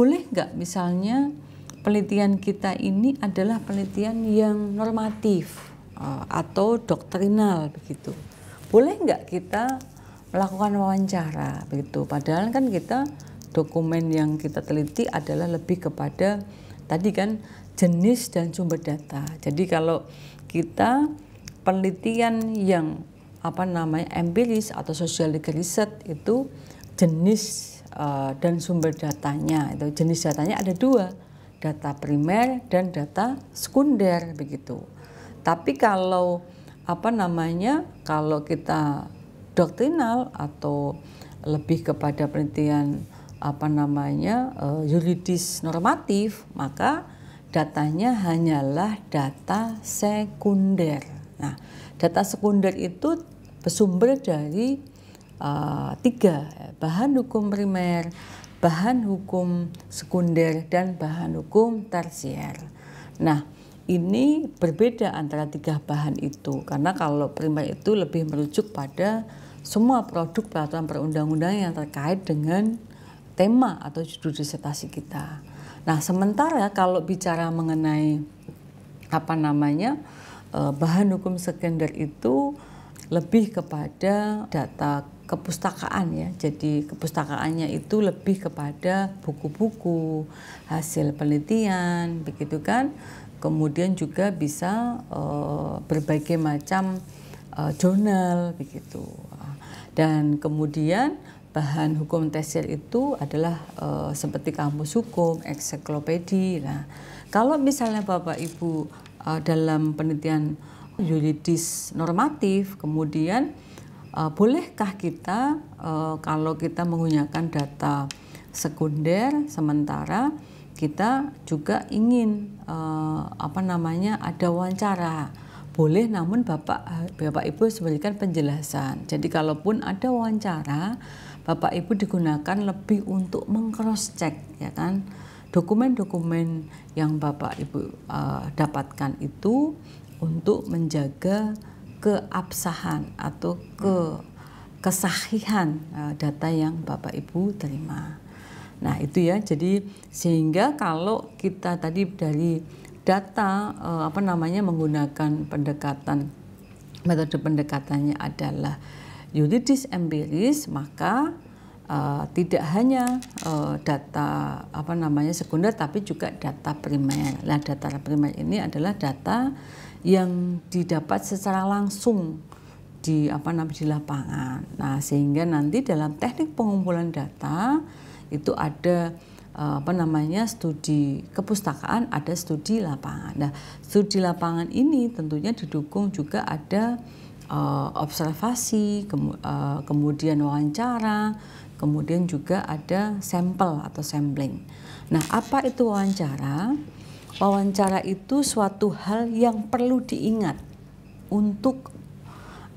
boleh nggak misalnya penelitian kita ini adalah penelitian yang normatif eh, atau doktrinal begitu. Boleh nggak kita melakukan wawancara begitu? Padahal kan kita dokumen yang kita teliti adalah lebih kepada tadi kan jenis dan sumber data. Jadi kalau kita penelitian yang apa namanya empiris atau social research itu jenis uh, dan sumber datanya itu jenis datanya ada dua data primer dan data sekunder begitu tapi kalau apa namanya kalau kita doktrinal atau lebih kepada penelitian apa namanya uh, yuridis normatif maka datanya hanyalah data sekunder. Nah, data sekunder itu bersumber dari Eh, tiga bahan hukum primer, bahan hukum sekunder dan bahan hukum tersier. Nah ini berbeda antara tiga bahan itu karena kalau primer itu lebih merujuk pada semua produk peraturan perundang undangan yang terkait dengan tema atau judul disertasi kita. Nah sementara kalau bicara mengenai apa namanya eh, bahan hukum sekunder itu lebih kepada data kepustakaan ya. Jadi kepustakaannya itu lebih kepada buku-buku hasil penelitian, begitu kan. Kemudian juga bisa uh, berbagai macam uh, jurnal begitu. Dan kemudian bahan hukum tesir itu adalah uh, seperti kamus hukum, ensiklopedia. Nah, kalau misalnya Bapak Ibu uh, dalam penelitian yuridis normatif, kemudian uh, bolehkah kita uh, kalau kita menggunakan data sekunder sementara kita juga ingin uh, apa namanya ada wawancara boleh namun bapak bapak ibu memberikan penjelasan jadi kalaupun ada wawancara bapak ibu digunakan lebih untuk mengcross check ya kan dokumen-dokumen yang bapak ibu uh, dapatkan itu untuk menjaga keabsahan atau ke kesahihan eh, data yang Bapak Ibu terima. Nah, itu ya. Jadi sehingga kalau kita tadi dari data eh, apa namanya menggunakan pendekatan metode pendekatannya adalah yuridis empiris, maka uh, tidak hanya uh, data apa namanya sekunder tapi juga data primer. Nah, data primer ini adalah data yang didapat secara langsung di apa namanya di lapangan. Nah, sehingga nanti dalam teknik pengumpulan data itu ada eh, apa namanya studi kepustakaan, ada studi lapangan. Nah, studi lapangan ini tentunya didukung juga ada uh, observasi, kemu uh, kemudian wawancara, kemudian juga ada sampel atau sampling. Nah, apa itu wawancara? wawancara itu suatu hal yang perlu diingat untuk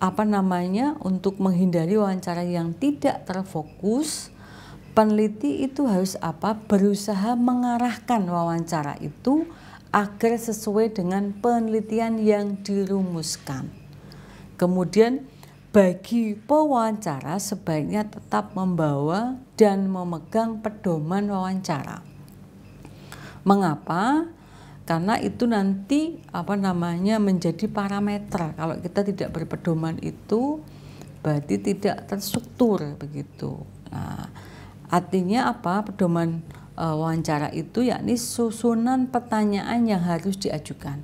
apa namanya untuk menghindari wawancara yang tidak terfokus peneliti itu harus apa berusaha mengarahkan wawancara itu agar sesuai dengan penelitian yang dirumuskan kemudian bagi pewawancara sebaiknya tetap membawa dan memegang pedoman wawancara mengapa karena itu nanti apa namanya menjadi parameter kalau kita tidak berpedoman itu berarti tidak terstruktur begitu nah, artinya apa pedoman e, wawancara itu yakni susunan pertanyaan yang harus diajukan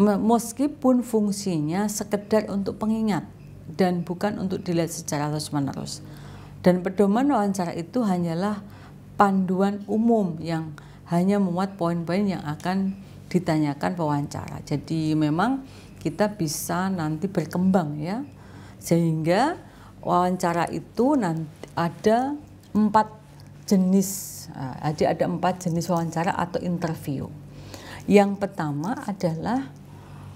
meskipun fungsinya sekedar untuk pengingat dan bukan untuk dilihat secara terus menerus dan pedoman wawancara itu hanyalah panduan umum yang hanya memuat poin-poin yang akan ditanyakan pewawancara. Jadi memang kita bisa nanti berkembang ya. Sehingga wawancara itu nanti ada empat jenis, eh, jadi ada empat jenis wawancara atau interview. Yang pertama adalah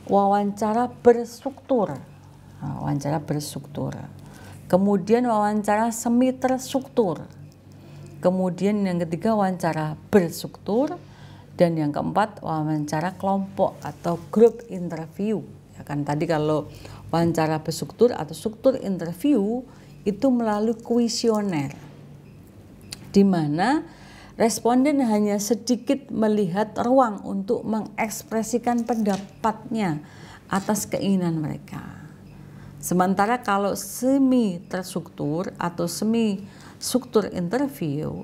wawancara berstruktur. Ah, wawancara berstruktur. Kemudian wawancara semi terstruktur. Kemudian yang ketiga wawancara berstruktur dan yang keempat wawancara kelompok atau grup interview. Ya kan tadi kalau wawancara berstruktur atau struktur interview itu melalui kuesioner di mana responden hanya sedikit melihat ruang untuk mengekspresikan pendapatnya atas keinginan mereka. Sementara kalau semi terstruktur atau semi struktur interview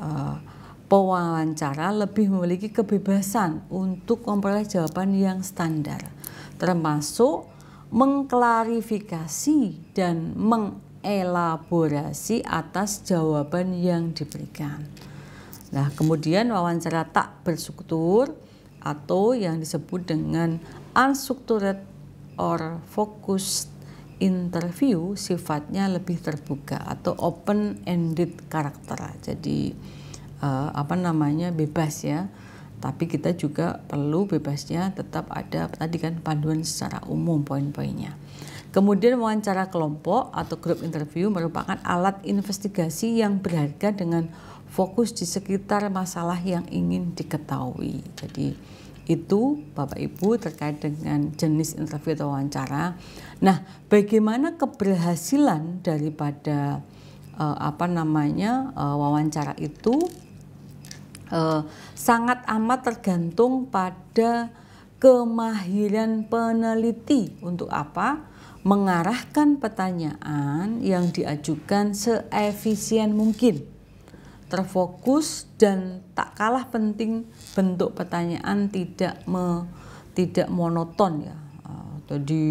eh, pewawancara lebih memiliki kebebasan untuk memperoleh jawaban yang standar, termasuk mengklarifikasi dan mengelaborasi atas jawaban yang diberikan. Nah, kemudian wawancara tak berstruktur atau yang disebut dengan unstructured or focused interview sifatnya lebih terbuka atau open ended karakter jadi uh, apa namanya bebas ya tapi kita juga perlu bebasnya tetap ada tadi kan panduan secara umum poin-poinnya kemudian wawancara kelompok atau grup interview merupakan alat investigasi yang berharga dengan fokus di sekitar masalah yang ingin diketahui jadi itu Bapak Ibu terkait dengan jenis interview atau wawancara. Nah, bagaimana keberhasilan daripada uh, apa namanya uh, wawancara itu uh, sangat amat tergantung pada kemahiran peneliti untuk apa? mengarahkan pertanyaan yang diajukan seefisien mungkin terfokus dan tak kalah penting bentuk pertanyaan tidak me, tidak monoton ya. Eh, jadi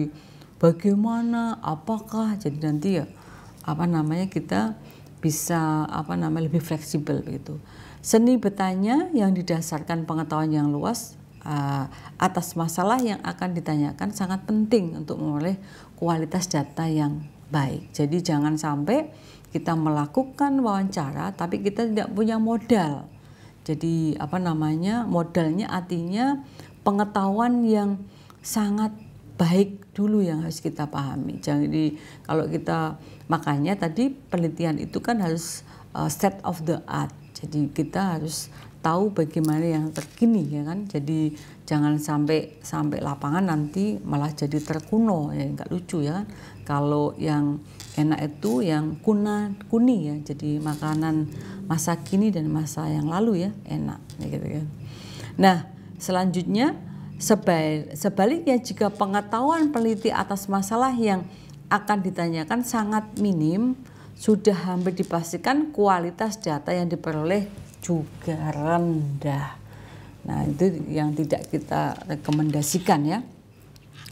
bagaimana, apakah, jadi nanti ya apa namanya kita bisa apa namanya lebih fleksibel begitu. Seni bertanya yang didasarkan pengetahuan yang luas uh, atas masalah yang akan ditanyakan sangat penting untuk memperoleh kualitas data yang baik. Jadi jangan sampai kita melakukan wawancara tapi kita tidak punya modal. Jadi apa namanya? Modalnya artinya pengetahuan yang sangat baik dulu yang harus kita pahami. Jadi kalau kita makanya tadi penelitian itu kan harus uh, state of the art. Jadi kita harus tahu bagaimana yang terkini ya kan. Jadi jangan sampai sampai lapangan nanti malah jadi terkuno ya nggak lucu ya kan. Kalau yang enak itu yang kuna kuni ya jadi makanan masa kini dan masa yang lalu ya enak ya gitu kan nah selanjutnya sebaliknya jika pengetahuan peneliti atas masalah yang akan ditanyakan sangat minim sudah hampir dipastikan kualitas data yang diperoleh juga rendah nah itu yang tidak kita rekomendasikan ya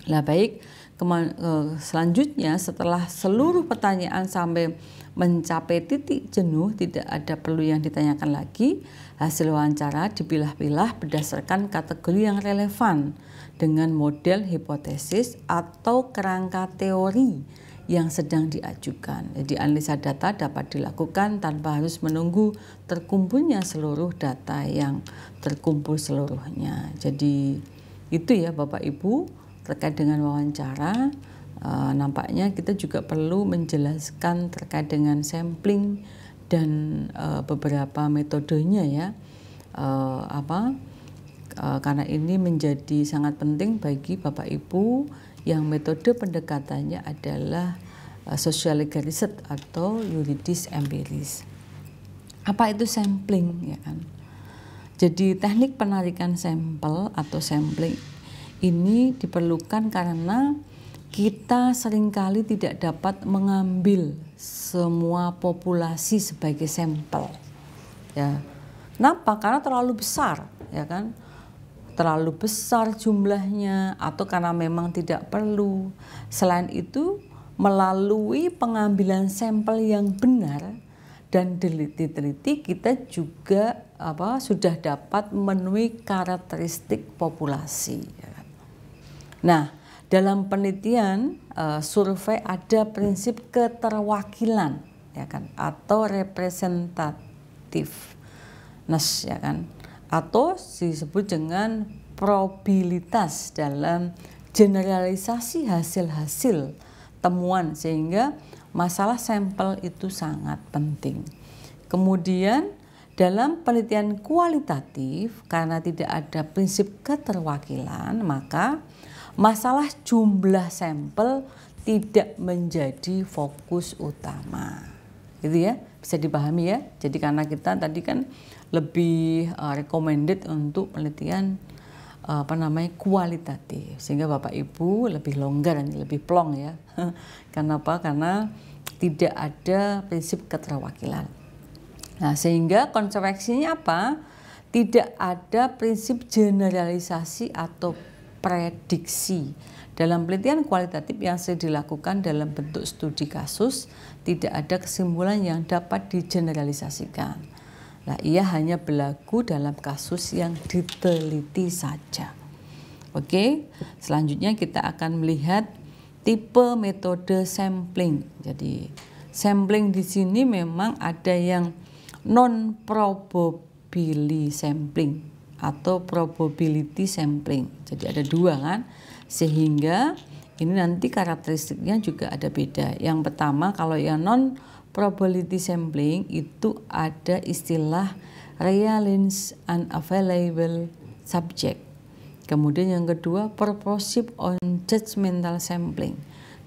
lah baik Eh, selanjutnya setelah seluruh pertanyaan sampai mencapai titik jenuh tidak ada perlu yang ditanyakan lagi hasil wawancara dipilah-pilah berdasarkan kategori yang relevan dengan model hipotesis atau kerangka teori yang sedang diajukan. Jadi analisa data dapat dilakukan tanpa harus menunggu terkumpulnya seluruh data yang terkumpul seluruhnya. Jadi itu ya Bapak Ibu terkait dengan wawancara uh, nampaknya kita juga perlu menjelaskan terkait dengan sampling dan uh, beberapa metodenya ya uh, apa uh, karena ini menjadi sangat penting bagi bapak ibu yang metode pendekatannya adalah uh, social legal research atau yuridis empiris apa itu sampling ya kan jadi teknik penarikan sampel atau sampling ini diperlukan karena kita seringkali tidak dapat mengambil semua populasi sebagai sampel. Ya. Kenapa? Karena terlalu besar, ya kan? Terlalu besar jumlahnya atau karena memang tidak perlu. Selain itu, melalui pengambilan sampel yang benar dan diteliti-teliti kita juga apa sudah dapat memenuhi karakteristik populasi. Ya. Nah, dalam penelitian uh, survei ada prinsip keterwakilan ya kan atau representativeness ya kan atau disebut dengan probabilitas dalam generalisasi hasil-hasil temuan sehingga masalah sampel itu sangat penting. Kemudian dalam penelitian kualitatif karena tidak ada prinsip keterwakilan maka masalah jumlah sampel tidak menjadi fokus utama. Gitu ya, bisa dipahami ya. Jadi karena kita tadi kan lebih eh, recommended untuk penelitian eh, apa namanya kualitatif sehingga Bapak Ibu lebih longgar dan lebih plong ya. Karena apa? Karena tidak ada prinsip keterwakilan. Nah, sehingga konsekuensinya apa? Tidak ada prinsip generalisasi atau prediksi. Dalam penelitian kualitatif yang sering dilakukan dalam bentuk studi kasus, tidak ada kesimpulan yang dapat digeneralisasikan. Nah, ia hanya berlaku dalam kasus yang diteliti saja. Oke, selanjutnya kita akan melihat tipe metode sampling. Jadi, sampling di sini memang ada yang non probability sampling atau probability sampling. Jadi ada dua kan, sehingga ini nanti karakteristiknya juga ada beda. Yang pertama kalau yang non probability sampling itu ada istilah and unavailable subject. Kemudian yang kedua purposive on judgmental sampling.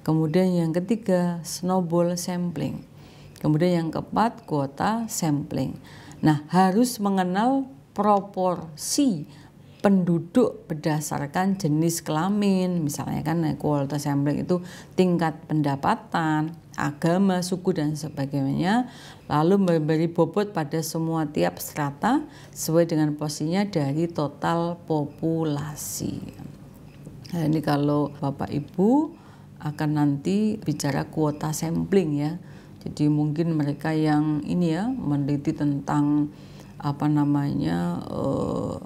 Kemudian yang ketiga snowball sampling. Kemudian yang keempat kuota sampling. Nah, harus mengenal proporsi penduduk berdasarkan jenis kelamin, misalnya kan eh, kualitas sampling itu tingkat pendapatan, agama, suku dan sebagainya, lalu memberi bobot pada semua tiap strata sesuai dengan posisinya dari total populasi. Nah, ini kalau Bapak Ibu akan nanti bicara kuota sampling ya. Jadi mungkin mereka yang ini ya meneliti tentang apa namanya uh,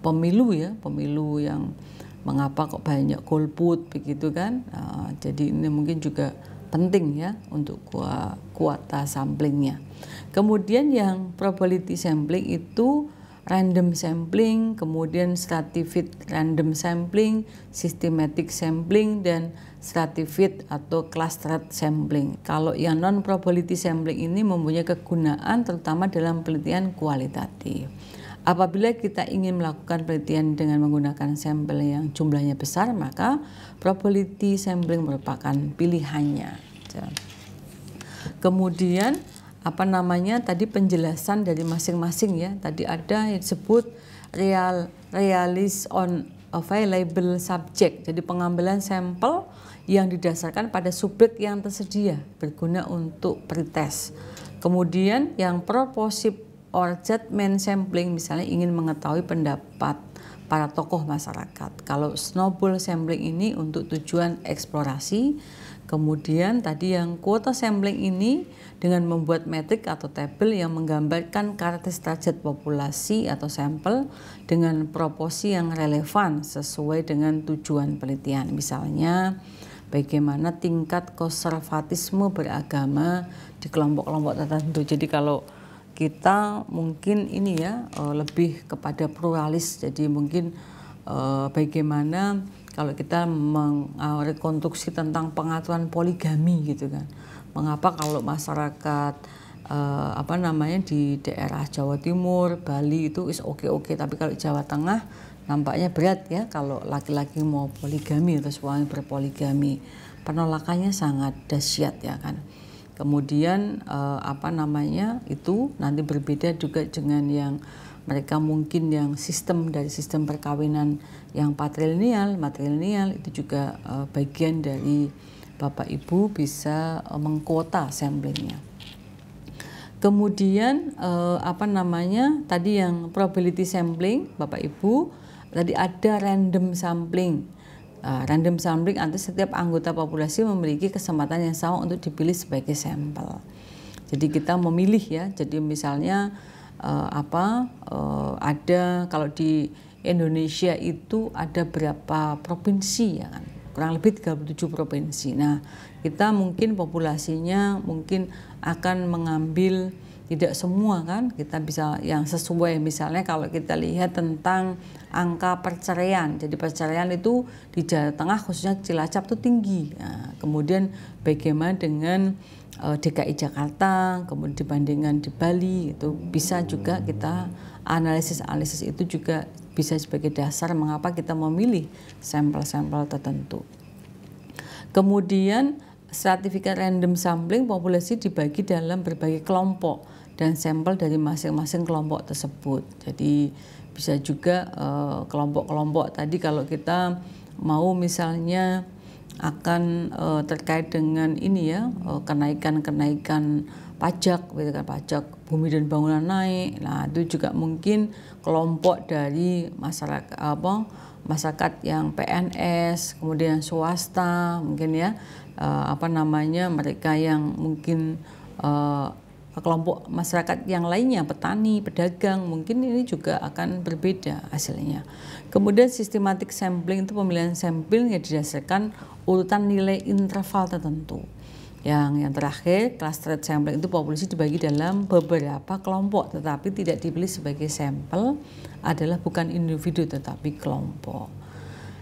pemilu ya pemilu yang mengapa kok banyak golput begitu kan uh, jadi ini mungkin juga penting ya untuk kuota samplingnya kemudian yang probability sampling itu random sampling kemudian stratified random sampling systematic sampling dan stratified atau clustered sampling. Kalau yang non probability sampling ini mempunyai kegunaan terutama dalam penelitian kualitatif. Apabila kita ingin melakukan penelitian dengan menggunakan sampel yang jumlahnya besar, maka probability sampling merupakan pilihannya. Gitu. Kemudian apa namanya tadi penjelasan dari masing-masing ya. Tadi ada yang disebut real realis on available subject. Jadi pengambilan sampel yang didasarkan pada subjek yang tersedia berguna untuk pretest. Kemudian yang proposif or judgment sampling misalnya ingin mengetahui pendapat para tokoh masyarakat. Kalau snowball sampling ini untuk tujuan eksplorasi, kemudian tadi yang kuota sampling ini dengan membuat metrik atau tabel yang menggambarkan karakteristik derajat populasi atau sampel dengan proporsi yang relevan sesuai dengan tujuan penelitian. Misalnya bagaimana tingkat konservatisme beragama di kelompok-kelompok tertentu. Jadi kalau kita mungkin ini ya eh, lebih kepada pluralis. Jadi mungkin eh, bagaimana kalau kita merekonstruksi tentang pengaturan poligami gitu kan. Mengapa kalau masyarakat eh, apa namanya di daerah Jawa Timur, Bali itu is oke okay oke, -okay. tapi kalau Jawa Tengah nampaknya berat ya kalau laki-laki mau poligami atau suami berpoligami penolakannya sangat dahsyat ya kan kemudian eh, apa namanya itu nanti berbeda juga dengan yang mereka mungkin yang sistem dari sistem perkawinan yang patrilineal matrilineal itu juga eh, bagian dari bapak ibu bisa eh, mengkota samplingnya kemudian eh, apa namanya tadi yang probability sampling bapak ibu Tadi ada random sampling. Uh, random sampling artinya setiap anggota populasi memiliki kesempatan yang sama untuk dipilih sebagai sampel. Jadi kita memilih ya. Jadi misalnya uh, apa uh, ada kalau di Indonesia itu ada berapa provinsi ya kan? Kurang lebih 37 provinsi. Nah, kita mungkin populasinya mungkin akan mengambil tidak semua kan kita bisa yang sesuai misalnya kalau kita lihat tentang angka perceraian jadi perceraian itu di Jawa Tengah khususnya Cilacap itu tinggi nah, kemudian bagaimana dengan uh, DKI Jakarta kemudian dibandingkan di Bali itu bisa juga kita analisis-analisis itu juga bisa sebagai dasar mengapa kita memilih sampel-sampel tertentu kemudian stratifikat random sampling populasi dibagi dalam berbagai kelompok dan sampel dari masing-masing kelompok tersebut. Jadi bisa juga eh, kelompok-kelompok uh, tadi kalau kita mau misalnya akan uh, terkait dengan ini ya eh, kenaikan-kenaikan pajak, kenaikan gitu pajak bumi dan bangunan naik. Nah itu juga mungkin kelompok dari masyarakat apa masyarakat yang PNS, kemudian swasta mungkin ya uh, apa namanya mereka yang mungkin uh, kelompok masyarakat yang lainnya, petani, pedagang, mungkin ini juga akan berbeda hasilnya. Kemudian sistematik sampling itu pemilihan sampel yang didasarkan urutan nilai interval tertentu. Yang yang terakhir, cluster sampling itu populasi dibagi dalam beberapa kelompok, tetapi tidak dipilih sebagai sampel adalah bukan individu tetapi kelompok.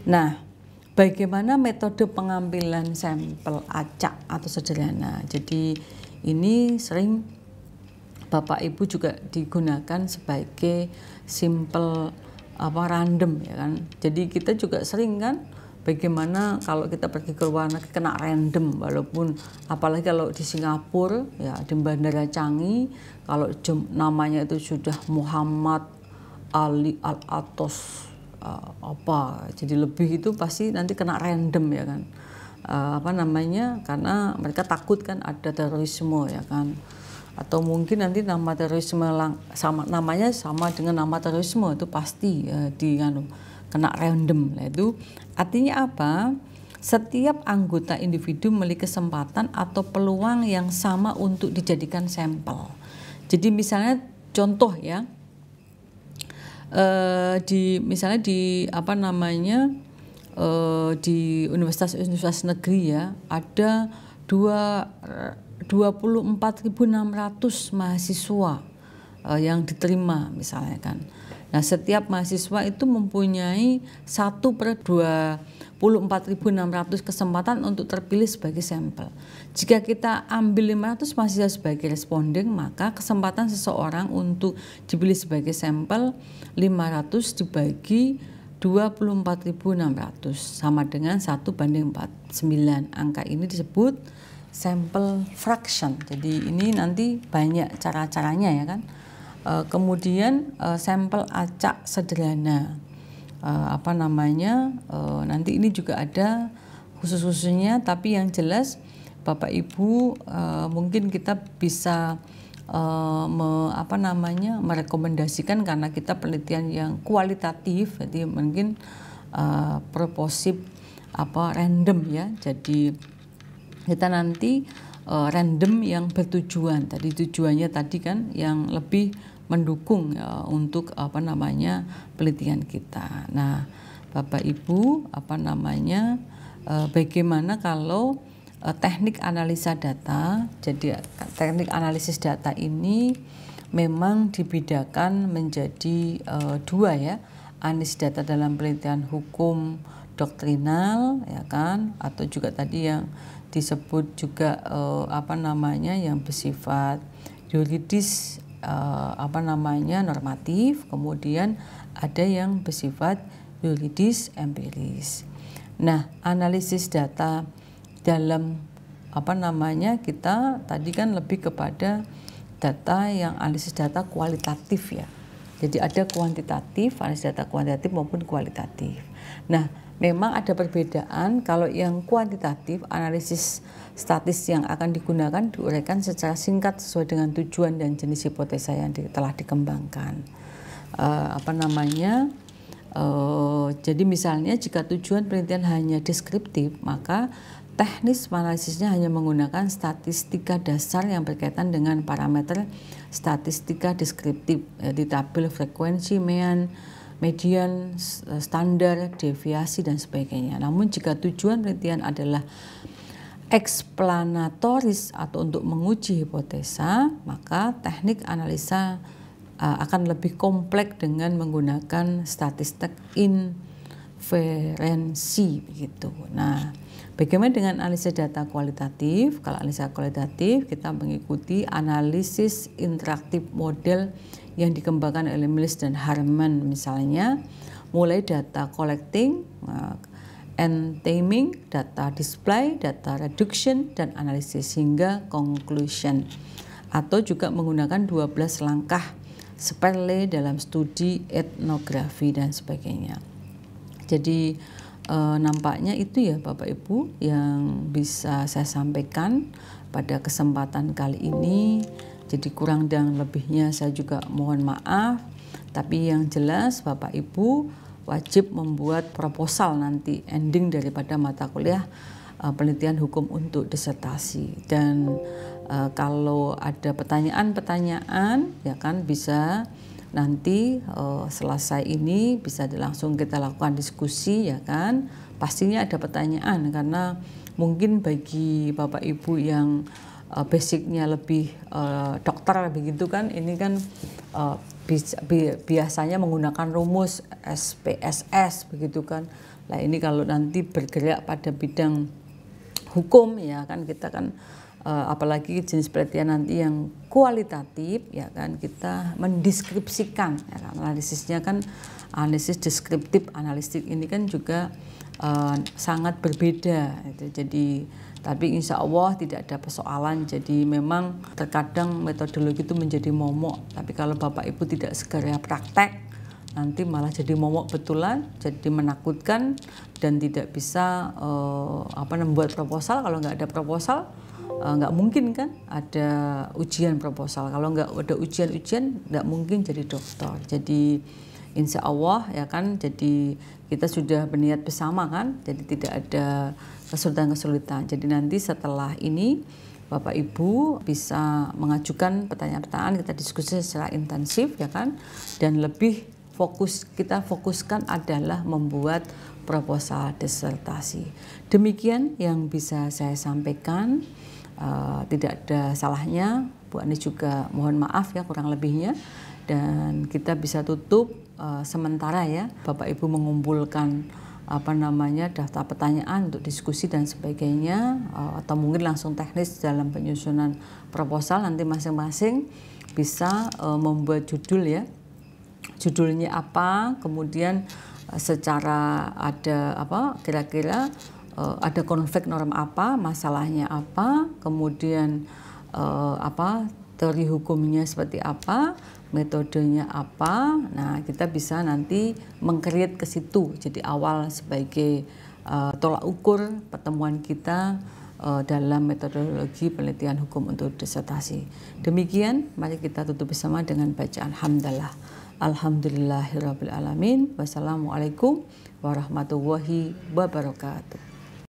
Nah, Bagaimana metode pengambilan sampel acak atau sederhana? Jadi ini sering Bapak Ibu juga digunakan sebagai simple apa random ya kan. Jadi kita juga sering kan bagaimana kalau kita pergi ke luar negeri kena random walaupun apalagi kalau di Singapura ya di Bandara Changi kalau namanya itu sudah Muhammad Ali Al Atos uh, apa jadi lebih itu pasti nanti kena random ya kan uh, apa namanya karena mereka takut kan ada terorisme ya kan atau mungkin nanti nama terorisme lang sama namanya sama dengan nama terorisme itu pasti uh, di kan, kena random lah itu artinya apa setiap anggota individu memiliki kesempatan atau peluang yang sama untuk dijadikan sampel. Jadi misalnya contoh ya, uh, di misalnya di apa namanya uh, di universitas-universitas negeri ya ada dua 24.600 mahasiswa uh, yang diterima misalnya kan. Nah, setiap mahasiswa itu mempunyai 1 per 24.600 kesempatan untuk terpilih sebagai sampel. Jika kita ambil 500 mahasiswa sebagai responden, maka kesempatan seseorang untuk dipilih sebagai sampel 500 dibagi 24.600 sama dengan 1 banding 49. Angka ini disebut sampel fraction. Jadi ini nanti banyak cara-caranya ya kan. Eh, kemudian uh, sampel acak sederhana uh, apa namanya uh, nanti ini juga ada khusus khususnya tapi yang jelas bapak ibu uh, mungkin kita bisa uh, me, apa namanya merekomendasikan karena kita penelitian yang kualitatif jadi mungkin uh, proposif apa random ya jadi kita nanti uh, random yang bertujuan tadi tujuannya tadi kan yang lebih mendukung ya, untuk apa namanya penelitian kita. Nah, Bapak Ibu, apa namanya E, bagaimana kalau e, teknik analisa data? Jadi teknik analisis data ini memang dibedakan menjadi e, dua ya, Analisis data dalam penelitian hukum doktrinal ya kan atau juga tadi yang disebut juga e, apa namanya yang bersifat yuridis uh, apa namanya normatif, kemudian ada yang bersifat yuridis empiris. Nah, analisis data dalam apa namanya kita tadi kan lebih kepada data yang analisis data kualitatif ya jadi ada kuantitatif, analisis data kuantitatif maupun kualitatif. Nah, memang ada perbedaan kalau yang kuantitatif, analisis statis yang akan digunakan diuraikan secara singkat sesuai dengan tujuan dan jenis hipotesa yang di, telah dikembangkan. E, apa namanya? E, jadi misalnya jika tujuan penelitian hanya deskriptif, maka Teknis analisisnya hanya menggunakan statistika dasar yang berkaitan dengan parameter statistika deskriptif, di tabel frekuensi mean, median, eh, standar, deviasi, dan sebagainya. Namun jika tujuan penelitian adalah eksplanatoris atau untuk menguji hipotesa, maka teknik analisa eh, akan lebih kompleks dengan menggunakan statistik in referensi begitu. Nah, bagaimana dengan analisa data kualitatif? Kalau analisa kualitatif kita mengikuti analisis interaktif model yang dikembangkan oleh Mills dan Harman misalnya mulai data collecting eh, and taming, data display, data reduction dan analisis hingga conclusion atau juga menggunakan 12 langkah Sperle dalam studi etnografi dan sebagainya. Jadi e, nampaknya itu ya Bapak Ibu yang bisa saya sampaikan pada kesempatan kali ini. Jadi kurang dan lebihnya saya juga mohon maaf. Tapi yang jelas Bapak Ibu wajib membuat proposal nanti ending daripada mata kuliah e, penelitian hukum untuk disertasi dan e, kalau ada pertanyaan-pertanyaan ya kan bisa nanti uh, selesai ini bisa langsung kita lakukan diskusi ya kan. Pastinya ada pertanyaan karena mungkin bagi Bapak Ibu yang uh, basicnya lebih uh, dokter begitu kan ini kan uh, bi bi biasanya menggunakan rumus SPSS begitu kan lah ini kalau nanti bergerak pada bidang hukum ya kan kita kan Eh, apalagi jenis penelitian nanti yang kualitatif ya kan kita mendeskripsikan ya kan? analisisnya kan analisis deskriptif analistik ini kan juga uh, sangat berbeda gitu. jadi tapi insya Allah tidak ada persoalan jadi memang terkadang metodologi itu menjadi momok tapi kalau bapak ibu tidak segera praktek nanti malah jadi momok betulan, jadi menakutkan dan tidak bisa uh, apa membuat proposal kalau nggak ada proposal Eh, nggak mungkin kan ada ujian proposal. Kalau nggak ada ujian-ujian, nggak mungkin jadi dokter. Jadi insya Allah ya kan, jadi kita sudah berniat bersama kan, jadi tidak ada kesulitan-kesulitan. Jadi nanti setelah ini Bapak Ibu bisa mengajukan pertanyaan-pertanyaan, kita diskusi secara intensif ya kan, dan lebih fokus kita fokuskan adalah membuat proposal disertasi. Demikian yang bisa saya sampaikan. Uh, tidak ada salahnya, Bu Ani juga mohon maaf ya kurang lebihnya. Dan kita bisa tutup uh, sementara ya, Bapak Ibu mengumpulkan apa namanya daftar pertanyaan untuk diskusi dan sebagainya uh, atau mungkin langsung teknis dalam penyusunan proposal nanti masing-masing bisa membuat judul ya judulnya apa kemudian secara ada apa kira-kira uh, ada konflik norm apa, masalahnya apa, kemudian uh, apa teori hukumnya seperti apa, metodenya apa. Nah, kita bisa nanti mengkreat ke situ. Jadi awal sebagai uh, tolak ukur pertemuan kita uh, dalam metodologi penelitian hukum untuk disertasi. Demikian, mari kita tutup bersama dengan bacaan hamdalah. Alhamdulillahirrabbilalamin. Wassalamualaikum warahmatullahi wabarakatuh.